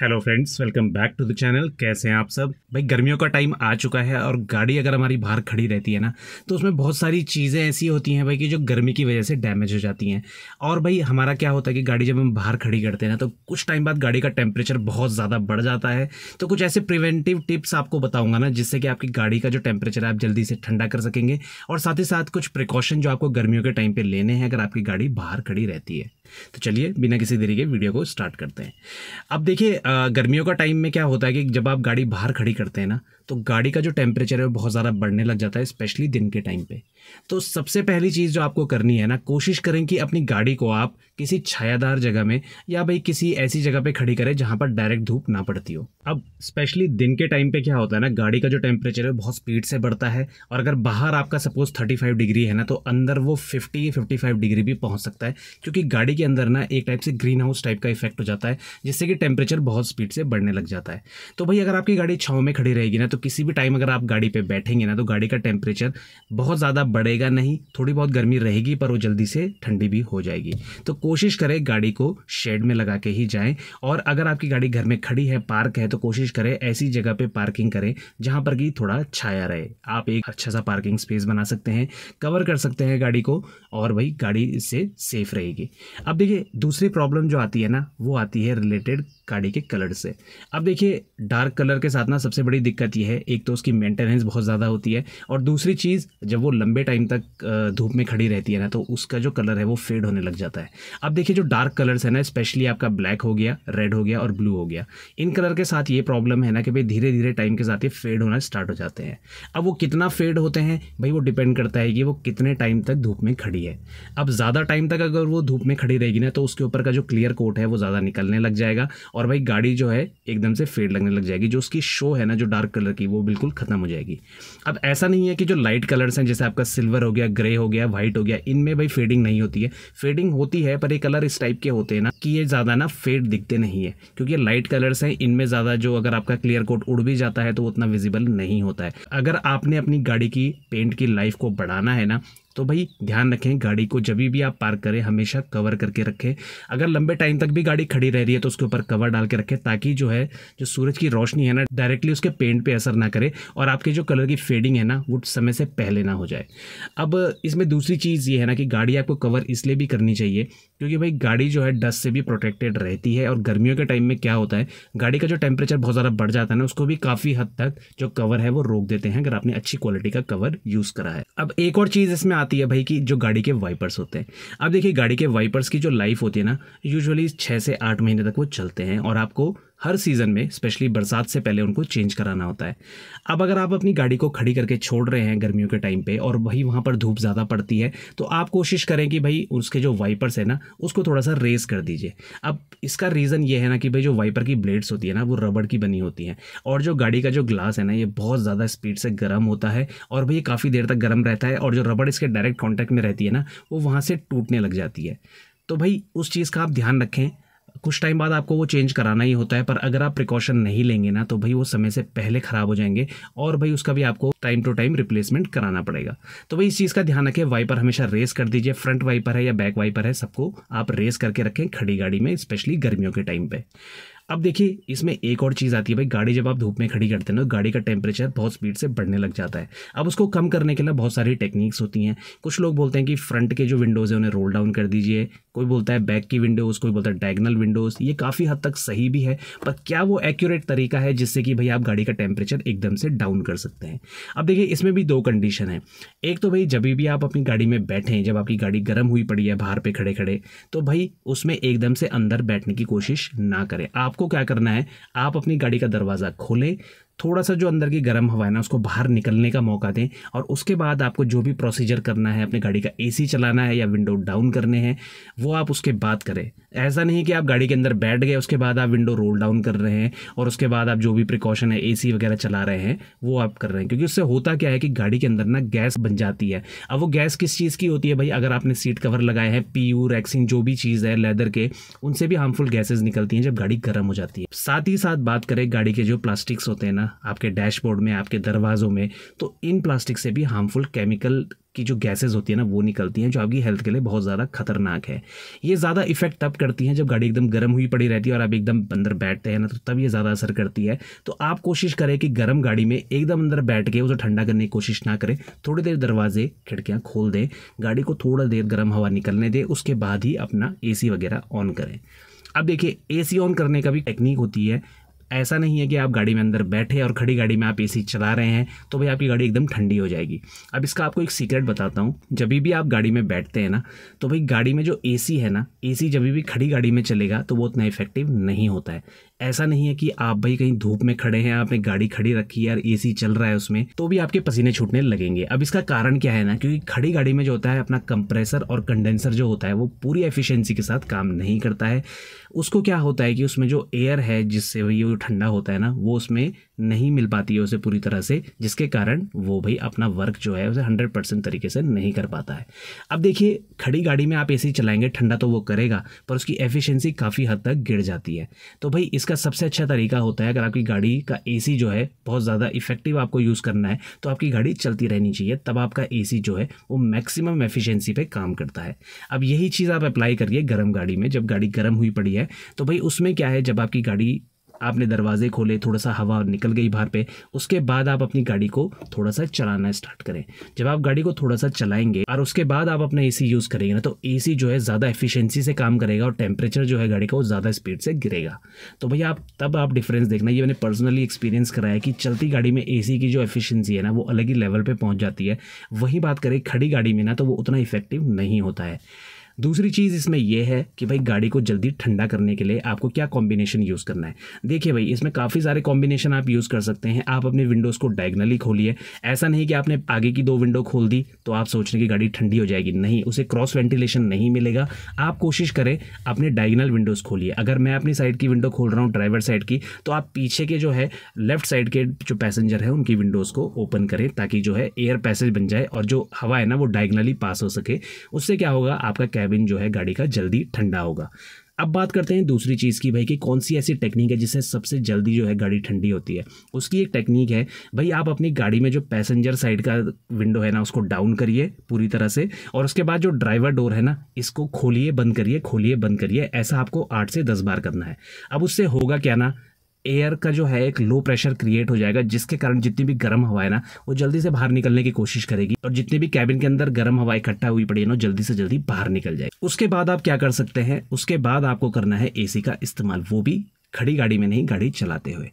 hello friends welcome back to the channel कैसे हैं आप सब भाई गर्मियों का टाइम आ चुका है और गाड़ी अगर हमारी बाहर खड़ी रहती है ना तो उसमें बहुत सारी चीज़ें ऐसी होती हैं भाई कि जो गर्मी की वजह से डैमेज हो जाती हैं और भाई हमारा क्या होता है कि गाड़ी जब हम बाहर खड़ी करते हैं ना तो कुछ टाइम बाद गाड़ी का टेम्परेचर बहुत ज़्यादा बढ़ जाता है तो कुछ ऐसे प्रिवेंटिव टिप्स आपको बताऊँगा ना जिससे कि आपकी गाड़ी का जो टेम्परेचर है आप जल्दी से ठंडा कर सकेंगे और साथ ही साथ कुछ प्रिकॉशन जो आपको गर्मियों के टाइम पर लेने हैं अगर आपकी गाड़ी बाहर खड़ी रहती है तो चलिए बिना किसी देरी के वीडियो को स्टार्ट करते हैं अब देखिए गर्मियों का टाइम में क्या होता है कि जब आप गाड़ी बाहर खड़ी करते हैं ना तो गाड़ी का जो टेम्परेचर है वो बहुत ज़्यादा बढ़ने लग जाता है स्पेशली दिन के टाइम पे तो सबसे पहली चीज़ जो आपको करनी है ना कोशिश करें कि अपनी गाड़ी को आप किसी छायादार जगह में या भाई किसी ऐसी जगह पे खड़ी करें जहाँ पर डायरेक्ट धूप ना पड़ती हो अब स्पेशली दिन के टाइम पे क्या होता है ना गाड़ी का जो टेम्परेचर है बहुत स्पीड से बढ़ता है और अगर बाहर आपका सपोज थर्टी डिग्री है ना तो अंदर वो फिफ्टी फाइव डिग्री भी पहुँच सकता है क्योंकि गाड़ी के अंदर ना एक टाइप से ग्रीन हाउस टाइप का इफेक्ट हो जाता है जिससे कि टेम्परेचर बहुत स्पीड से बढ़ने लग जाता है तो भाई अगर आपकी गाड़ी छाँव में खड़ी रहेगी ना तो तो किसी भी टाइम अगर आप गाड़ी पे बैठेंगे ना तो गाड़ी का टेम्परेचर बहुत ज़्यादा बढ़ेगा नहीं थोड़ी बहुत गर्मी रहेगी पर वो जल्दी से ठंडी भी हो जाएगी तो कोशिश करें गाड़ी को शेड में लगा के ही जाएँ और अगर आपकी गाड़ी घर में खड़ी है पार्क है तो कोशिश करें ऐसी जगह पर पार्किंग करें जहाँ पर कि थोड़ा छाया रहे आप एक अच्छा सा पार्किंग स्पेस बना सकते हैं कवर कर सकते हैं गाड़ी को और भाई गाड़ी इससे सेफ रहेगी अब देखिए दूसरी प्रॉब्लम जो आती है ना वो आती है रिलेटेड गाड़ी के कलर से अब देखिए डार्क कलर के साथ ना सबसे बड़ी दिक्कत यह है एक तो उसकी मेंटेनेंस बहुत ज़्यादा होती है और दूसरी चीज़ जब वो लंबे टाइम तक धूप में खड़ी रहती है ना तो उसका जो कलर है वो फेड होने लग जाता है अब देखिए जो डार्क कलर्स है ना स्पेशली आपका ब्लैक हो गया रेड हो गया और ब्लू हो गया इन कलर के साथ ये प्रॉब्लम है ना कि भाई धीरे धीरे टाइम के साथ ये फेड होना स्टार्ट हो जाते हैं अब वो कितना फेड होते हैं भाई वो डिपेंड करता है कि वो कितने टाइम तक धूप में खड़ी है अब ज़्यादा टाइम तक अगर वो धूप में खड़ी रहेगी ना तो उसके ऊपर का जो क्लियर कोट है वो ज़्यादा निकलने लग जाएगा और भाई गाड़ी जो है एकदम से फेड लगने लग जाएगी जो उसकी शो है ना जो डार्क कलर की वो बिल्कुल ख़त्म हो जाएगी अब ऐसा नहीं है कि जो लाइट कलर्स हैं जैसे आपका सिल्वर हो गया ग्रे हो गया वाइट हो गया इनमें भाई फेडिंग नहीं होती है फेडिंग होती है पर ये कलर इस टाइप के होते हैं ना कि ये ज़्यादा ना फेड दिखते नहीं है क्योंकि ये लाइट कलर्स हैं इनमें ज़्यादा जो अगर आपका क्लियर कोट उड़ भी जाता है तो उतना विजिबल नहीं होता है अगर आपने अपनी गाड़ी की पेंट की लाइफ को बढ़ाना है ना तो भाई ध्यान रखें गाड़ी को जब भी आप पार्क करें हमेशा कवर करके रखें अगर लंबे टाइम तक भी गाड़ी खड़ी रह रही है तो उसके ऊपर कवर डाल के रखें ताकि जो है जो सूरज की रोशनी है ना डायरेक्टली उसके पेंट पे असर ना करे और आपके जो कलर की फेडिंग है ना वो समय से पहले ना हो जाए अब इसमें दूसरी चीज़ ये है ना कि गाड़ी आपको कवर इसलिए भी करनी चाहिए क्योंकि भाई गाड़ी जो है डस्ट से भी प्रोटेक्टेड रहती है और गर्मियों के टाइम में क्या होता है गाड़ी का जो टेम्परेचर बहुत ज़्यादा बढ़ जाता है ना उसको भी काफ़ी हद तक जो कवर है वो रोक देते हैं अगर आपने अच्छी क्वालिटी का कवर यूज़ करा है अब एक और चीज़ इसमें आती आती है भाई कि जो गाड़ी के वाइपर्स होते हैं अब देखिए गाड़ी के वाइपर्स की जो लाइफ होती है ना यूजुअली छः से आठ महीने तक वो चलते हैं और आपको हर सीज़न में स्पेशली बरसात से पहले उनको चेंज कराना होता है अब अगर आप अपनी गाड़ी को खड़ी करके छोड़ रहे हैं गर्मियों के टाइम पे और वही वहाँ पर धूप ज़्यादा पड़ती है तो आप कोशिश करें कि भाई उसके जो वाइपर्स है ना उसको थोड़ा सा रेस कर दीजिए अब इसका रीज़न ये है ना कि भाई जो वाइपर की ब्लेड्स होती है ना वो रबड़ की बनी होती हैं और जो गाड़ी का जो ग्लास है ना ये बहुत ज़्यादा स्पीड से गर्म होता है और भाई काफ़ी देर तक गर्म रहता है और जो रबड़ इसके डायरेक्ट कॉन्टैक्ट में रहती है ना वो वहाँ से टूटने लग जाती है तो भाई उस चीज़ का आप ध्यान रखें कुछ टाइम बाद आपको वो चेंज कराना ही होता है पर अगर आप प्रिकॉशन नहीं लेंगे ना तो भाई वो समय से पहले ख़राब हो जाएंगे और भाई उसका भी आपको टाइम टू टाइम रिप्लेसमेंट कराना पड़ेगा तो भाई इस चीज़ का ध्यान रखें वाइपर हमेशा रेस कर दीजिए फ्रंट वाइपर है या बैक वाइपर है सबको आप रेस करके रखें खड़ी गाड़ी में स्पेशली गर्मियों के टाइम पर अब देखिए इसमें एक और चीज़ आती है भाई गाड़ी जब आप धूप में खड़ी करते हैं ना गाड़ी का टेम्परेचर बहुत स्पीड से बढ़ने लग जाता है अब उसको कम करने के लिए बहुत सारी टेक्निक्स होती हैं कुछ लोग बोलते हैं कि फ्रंट के जो विंडोज़ हैं उन्हें रोल डाउन कर दीजिए कोई बोलता है बैक की विंडोज़ कोई बोलता है डायगनल विंडोज़ ये काफ़ी हद तक सही भी है पर क्या वो एक्यूरेट तरीका है जिससे कि भाई आप गाड़ी का टेम्परेचर एकदम से डाउन कर सकते हैं अब देखिए इसमें भी दो कंडीशन है एक तो भाई जब भी आप अपनी गाड़ी में बैठें जब आपकी गाड़ी गर्म हुई पड़ी है बाहर पर खड़े खड़े तो भाई उसमें एकदम से अंदर बैठने की कोशिश ना करें आप आपको क्या करना है आप अपनी गाड़ी का दरवाज़ा खोलें थोड़ा सा जो अंदर की गर्म हवा है ना उसको बाहर निकलने का मौका दें और उसके बाद आपको जो भी प्रोसीजर करना है अपनी गाड़ी का ए चलाना है या विंडो डाउन करने हैं वो आप उसके बाद करें ऐसा नहीं कि आप गाड़ी के अंदर बैठ गए उसके बाद आप विंडो रोल डाउन कर रहे हैं और उसके बाद आप जो भी प्रिकॉशन है एसी वगैरह चला रहे हैं वो आप कर रहे हैं क्योंकि उससे होता क्या है कि गाड़ी के अंदर ना गैस बन जाती है अब वो गैस किस चीज़ की होती है भाई अगर आपने सीट कवर लगाए हैं पी यू रैक्सिन जो भी चीज़ है लेदर के उनसे भी हार्मफुल गैसेज निकलती हैं जब गाड़ी गर्म हो जाती है साथ ही साथ बात करें गाड़ी के जो प्लास्टिक्स होते हैं ना आपके डैशबोर्ड में आपके दरवाज़ों में तो इन प्लास्टिक से भी हार्मफुल केमिकल की जो गैसेज होती है ना वो निकलती हैं जो आपकी हेल्थ के लिए बहुत ज़्यादा खतरनाक है ये ज़्यादा इफेक्ट तब करती हैं जब गाड़ी एकदम गर्म हुई पड़ी रहती है और आप एकदम अंदर बैठते हैं ना तो तब ये ज़्यादा असर करती है तो आप कोशिश करें कि गर्म गाड़ी में एकदम अंदर बैठ के उसे ठंडा करने की कोशिश ना करें थोड़ी देर दरवाजे खिड़कियाँ खोल दें गाड़ी को थोड़ा देर गर्म हवा निकलने दें उसके बाद ही अपना ए वगैरह ऑन करें अब देखिए एसी ऑन करने का भी टेक्निक होती है ऐसा नहीं है कि आप गाड़ी में अंदर बैठे और खड़ी गाड़ी में आप एसी चला रहे हैं तो भाई आपकी गाड़ी एकदम ठंडी हो जाएगी अब इसका आपको एक सीक्रेट बताता हूँ जब भी आप गाड़ी में बैठते हैं ना तो भाई गाड़ी में जो ए है ना सी जब भी खड़ी गाड़ी में चलेगा तो वो उतना इफेक्टिव नहीं होता है ऐसा नहीं है कि आप भाई कहीं धूप में खड़े हैं आपने गाड़ी खड़ी रखी है और ए चल रहा है उसमें तो भी आपके पसीने छूटने लगेंगे अब इसका कारण क्या है ना क्योंकि खड़ी गाड़ी में जो होता है अपना कंप्रेसर और कंडेंसर जो होता है वो पूरी एफिशिएंसी के साथ काम नहीं करता है उसको क्या होता है कि उसमें जो एयर है जिससे ये ठंडा होता है ना वो उसमें नहीं मिल पाती है उसे पूरी तरह से जिसके कारण वो भाई अपना वर्क जो है उसे हंड्रेड परसेंट तरीके से नहीं कर पाता है अब देखिए खड़ी गाड़ी में आप ही चलाएंगे ठंडा तो वो करेगा पर उसकी एफिशिएंसी काफ़ी हद तक गिर जाती है तो भाई इसका सबसे अच्छा तरीका होता है अगर आपकी गाड़ी का ए जो है बहुत ज़्यादा इफेक्टिव आपको यूज़ करना है तो आपकी गाड़ी चलती रहनी चाहिए तब आपका ए जो है वो मैक्सिमम एफिशियंसी पर काम करता है अब यही चीज़ आप अप्लाई करिए गर्म गाड़ी में जब गाड़ी गर्म हुई पड़ी है तो भाई उसमें क्या है जब आपकी गाड़ी आपने दरवाजे खोले थोड़ा सा हवा निकल गई बाहर पे उसके बाद आप अपनी गाड़ी को थोड़ा सा चलाना स्टार्ट करें जब आप गाड़ी को थोड़ा सा चलाएंगे और उसके बाद आप अपना एसी यूज़ करेंगे ना तो एसी जो है ज़्यादा एफिशिएंसी से काम करेगा और टेम्परेचर जो है गाड़ी का वो ज़्यादा स्पीड से गिरेगा तो भैया आप तब आप डिफरेंस देखना ये मैंने पर्सनली एक्सपीरियंस कराया कि चलती गाड़ी में ए की जो एफिशियंसी है ना वो अलग ही लेवल पर पहुँच जाती है वही बात करें खड़ी गाड़ी में ना तो वो उतना इफेक्टिव नहीं होता है दूसरी चीज़ इसमें यह है कि भाई गाड़ी को जल्दी ठंडा करने के लिए आपको क्या कॉम्बिनेशन यूज़ करना है देखिए भाई इसमें काफ़ी सारे कॉम्बिनेशन आप यूज़ कर सकते हैं आप अपने विंडोज़ को डायगनली खोलिए ऐसा नहीं कि आपने आगे की दो विंडो खोल दी तो आप सोच रहे कि गाड़ी ठंडी हो जाएगी नहीं उसे क्रॉस वेंटिलेशन नहीं मिलेगा आप कोशिश करें अपने डायगनल विंडोज़ खोलिए अगर मैं अपनी साइड की विंडो खोल रहा हूँ ड्राइवर साइड की तो आप पीछे के जो है लेफ्ट साइड के जो पैसेंजर है उनकी विंडोज़ को ओपन करें ताकि जो है एयर पैसेज बन जाए और जो हवा है ना वो डायगनली पास हो सके उससे क्या होगा आपका कैब केबिन जो है गाड़ी का जल्दी ठंडा होगा अब बात करते हैं दूसरी चीज़ की भाई कि कौन सी ऐसी टेक्निक है जिससे सबसे जल्दी जो है गाड़ी ठंडी होती है उसकी एक टेक्निक है भाई आप अपनी गाड़ी में जो पैसेंजर साइड का विंडो है ना उसको डाउन करिए पूरी तरह से और उसके बाद जो ड्राइवर डोर है ना इसको खोलिए बंद करिए खोलिए बंद करिए ऐसा आपको आठ से दस बार करना है अब उससे होगा क्या ना एयर का जो है एक लो प्रेशर क्रिएट हो जाएगा जिसके कारण जितनी भी गर्म हवा है ना वो जल्दी से बाहर निकलने की कोशिश करेगी और जितने भी कैबिन के अंदर गर्म हवा इकट्ठा हुई पड़ी है ना जल्दी से जल्दी बाहर निकल जाए उसके बाद आप क्या कर सकते हैं उसके बाद आपको करना है एसी का इस्तेमाल वो भी खड़ी गाड़ी में नहीं गाड़ी चलाते हुए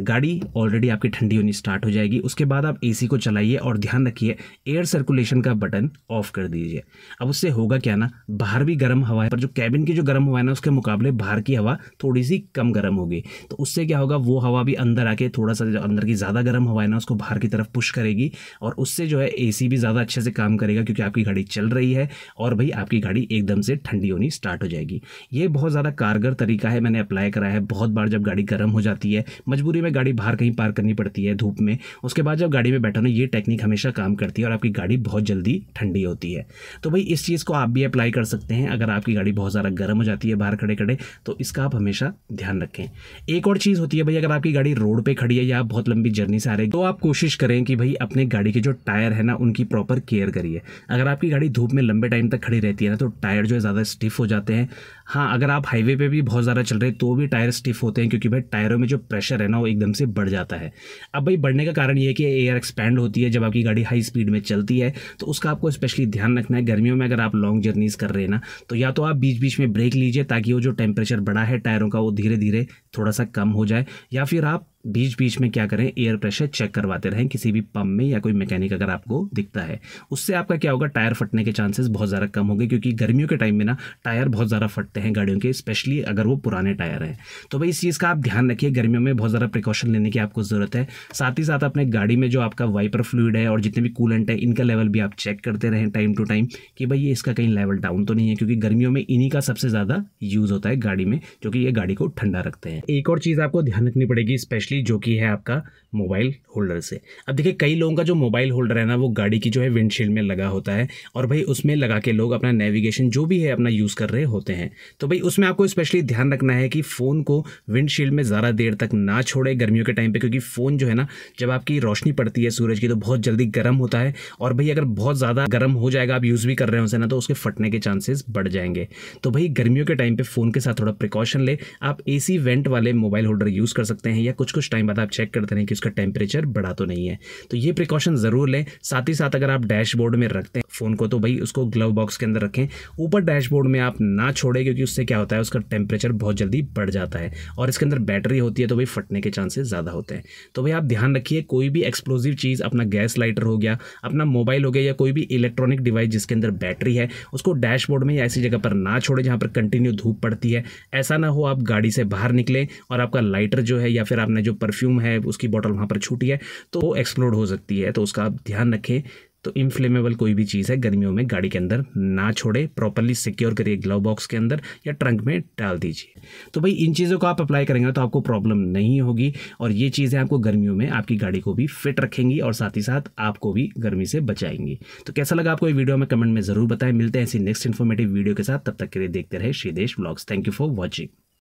गाड़ी ऑलरेडी आपकी ठंडी होनी स्टार्ट हो जाएगी उसके बाद आप एसी को चलाइए और ध्यान रखिए एयर सर्कुलेशन का बटन ऑफ कर दीजिए अब उससे होगा क्या ना बाहर भी गर्म हवा है पर जो कैबिन की जो गर्म हवा है ना उसके मुकाबले बाहर की हवा थोड़ी सी कम गर्म होगी तो उससे क्या होगा वो हवा भी अंदर आके थोड़ा सा अंदर की ज़्यादा गर्म हवा है ना उसको बाहर की तरफ पुश करेगी और उससे जो है ए भी ज़्यादा अच्छे से काम करेगा क्योंकि आपकी गाड़ी चल रही है और भाई आपकी गाड़ी एकदम से ठंडी होनी स्टार्ट हो जाएगी ये बहुत ज़्यादा कारगर तरीका है मैंने अप्लाई करा है बहुत बार जब गाड़ी गर्म हो जाती है मजबूरी में गाड़ी बाहर कहीं पार्क करनी पड़ती है धूप में उसके बाद जब गाड़ी में बैठा ना ये टेक्निक हमेशा काम करती है और आपकी गाड़ी बहुत जल्दी ठंडी होती है तो भाई इस चीज़ को आप भी अप्लाई कर सकते हैं अगर आपकी गाड़ी बहुत ज़्यादा गर्म हो जाती है बाहर खड़े खड़े तो इसका आप हमेशा ध्यान रखें एक और चीज़ होती है भाई अगर आपकी गाड़ी रोड पर खड़ी है या आप बहुत लंबी जर्नी से आ रहे हैं तो आप कोशिश करें कि भाई अपने गाड़ी के जो टायर है ना उनकी प्रॉपर केयर करिए अगर आपकी गाड़ी धूप में लंबे टाइम तक खड़ी रहती है ना तो टायर जो है ज़्यादा स्टिफ हो जाते हैं हाँ अगर आप हाईवे पर भी बहुत ज़्यादा चल रहे तो भी टायर स्टिफ होते हैं क्योंकि भाई टायरों में जो प्रेशर है ना वो एकदम से बढ़ जाता है अब भाई बढ़ने का कारण ये कि एयर एक्सपैंड होती है जब आपकी गाड़ी हाई स्पीड में चलती है तो उसका आपको स्पेशली ध्यान रखना है गर्मियों में अगर आप लॉन्ग जर्नीज़ कर रहे हैं ना तो या तो आप बीच बीच में ब्रेक लीजिए ताकि वो जो टेम्परेचर बढ़ा है टायरों का वो धीरे धीरे थोड़ा सा कम हो जाए या फिर आप बीच बीच में क्या करें एयर प्रेशर चेक करवाते रहें किसी भी पंप में या कोई मैकेनिक अगर आपको दिखता है उससे आपका क्या होगा टायर फटने के चांसेस बहुत ज़्यादा कम होंगे क्योंकि गर्मियों के टाइम में ना टायर बहुत ज़्यादा फटते हैं गाड़ियों के स्पेशली अगर वो पुराने टायर हैं तो भाई इस चीज़ का आप ध्यान रखिए गर्मियों में बहुत ज़्यादा प्रिकॉशन लेने की आपको ज़रूरत है साथ ही साथ अपने गाड़ी में जो आपका वाइपर फ्लूड है और जितने भी कूलेंट है इनका लेवल भी आप चेक करते रहें टाइम टू टाइम कि भाई ये इसका कहीं लेवल डाउन तो नहीं है क्योंकि गर्मियों में इन्हीं का सबसे ज़्यादा यूज़ होता है गाड़ी में जो कि ये गाड़ी को ठंडा रखते हैं एक और चीज़ आपको ध्यान रखनी पड़ेगी स्पेशली एक्चुअली जो कि है आपका मोबाइल होल्डर से अब देखिए कई लोगों का जो मोबाइल होल्डर है ना वो गाड़ी की जो है विंडशील्ड में लगा होता है और भाई उसमें लगा के लोग अपना नेविगेशन जो भी है अपना यूज़ कर रहे होते हैं तो भाई उसमें आपको स्पेशली ध्यान रखना है कि फ़ोन को विंडशील्ड में ज़्यादा देर तक ना छोड़े गर्मियों के टाइम पर क्योंकि फ़ोन जो है ना जब आपकी रोशनी पड़ती है सूरज की तो बहुत जल्दी गर्म होता है और भाई अगर बहुत ज़्यादा गर्म हो जाएगा आप यूज़ भी कर रहे हो उसे ना तो उसके फटने के चांसेस बढ़ जाएंगे तो भाई गर्मियों के टाइम पर फ़ोन के साथ थोड़ा प्रिकॉशन ले आप ए वेंट वाले मोबाइल होल्डर यूज़ कर सकते हैं या कुछ कुछ कुछ टाइम बाद आप चेक करते रहें कि उसका टेम्परेचर बढ़ा तो नहीं है तो ये प्रिकॉशन ज़रूर लें साथ ही साथ अगर आप डैशबोर्ड में रखते हैं फ़ोन को तो भाई उसको ग्लव बॉक्स के अंदर रखें ऊपर डैशबोर्ड में आप ना छोड़ें क्योंकि उससे क्या होता है उसका टेम्परेचर बहुत जल्दी बढ़ जाता है और इसके अंदर बैटरी होती है तो भाई फटने के चांसेस ज़्यादा होते हैं तो भाई आप ध्यान रखिए कोई भी एक्सप्लोजिव चीज़ अपना गैस लाइटर हो गया अपना मोबाइल हो गया या कोई भी इलेक्ट्रॉनिक डिवाइस जिसके अंदर बैटरी है उसको डैशबोर्ड में या ऐसी जगह पर ना छोड़े जहाँ पर कंटिन्यू धूप पड़ती है ऐसा ना हो आप गाड़ी से बाहर निकलें और आपका लाइटर जो है या फिर आपने जो परफ्यूम है उसकी बॉटल वहाँ पर छूटी है तो वो एक्सप्लोड हो सकती है तो उसका आप ध्यान रखें तो इनफ्लेमेबल कोई भी चीज़ है गर्मियों में गाड़ी के अंदर ना छोड़े प्रॉपरली सिक्योर करिए ग्लव बॉक्स के अंदर या ट्रंक में डाल दीजिए तो भाई इन चीज़ों को आप अप्लाई करेंगे तो आपको प्रॉब्लम नहीं होगी और ये चीज़ें आपको गर्मियों में आपकी गाड़ी को भी फिट रखेंगी और साथ ही साथ आपको भी गर्मी से बचाएंगी तो कैसा लगा आपको ये वीडियो हमें कमेंट में ज़रूर बताएं मिलते हैं ऐसी नेक्स्ट इन्फॉर्मेटिव वीडियो के साथ तब तक के लिए देखते रहे Shridesh blogs thank you for watching